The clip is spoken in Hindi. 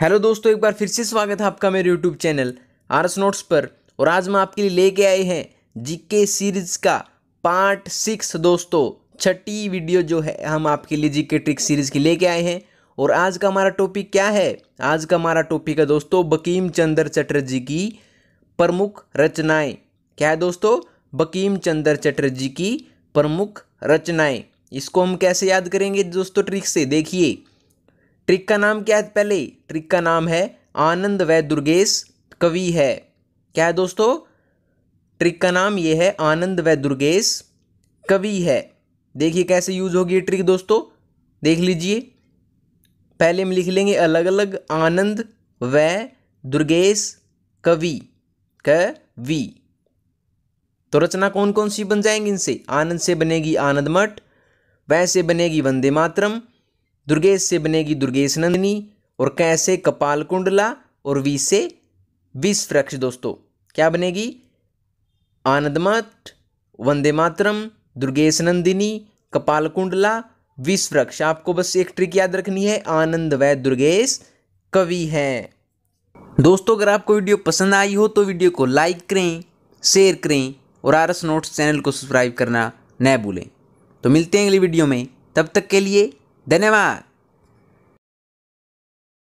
हेलो दोस्तों एक बार फिर से स्वागत है आपका मेरे यूट्यूब चैनल आरस नोट्स पर और आज हम आपके लिए लेके आए हैं जीके सीरीज का पार्ट सिक्स दोस्तों छठी वीडियो जो है हम आपके लिए जीके ट्रिक सीरीज की लेके आए हैं और आज का हमारा टॉपिक क्या है आज का हमारा टॉपिक है दोस्तों बकीम चंद्र चटर्जी की प्रमुख रचनाएँ क्या है दोस्तों बकीम चंद्र चटर्जी की प्रमुख रचनाएँ इसको हम कैसे याद करेंगे दोस्तों ट्रिक से देखिए ट्रिक का नाम क्या है पहले ट्रिक का नाम है आनंद व दुर्गेश कवि है क्या है दोस्तों ट्रिक का नाम ये है आनंद व दुर्गेश कवि है देखिए कैसे यूज होगी ट्रिक दोस्तों देख लीजिए पहले हम लिख लेंगे अलग अलग आनंद व दुर्गेश कवि क वी तो रचना कौन कौन सी बन जाएंगी इनसे आनंद से बनेगी आनंद मठ वैसे बनेगी वंदे मातरम दुर्गेश से बनेगी दुर्गेश नंदिनी और क से कपाल कुंडला और वी से विष वृक्ष दोस्तों क्या बनेगी आनंदमठ वंदे मातरम दुर्गेश नंदिनी कपाल कुंडला विष वृक्ष आपको बस एक ट्रिक याद रखनी है आनंद व दुर्गेश कवि है दोस्तों अगर आपको वीडियो पसंद आई हो तो वीडियो को लाइक करें शेयर करें और आर एस नोट्स चैनल को सब्सक्राइब करना न भूलें तो मिलते हैं अगली वीडियो में तब तक के लिए धन्यवाद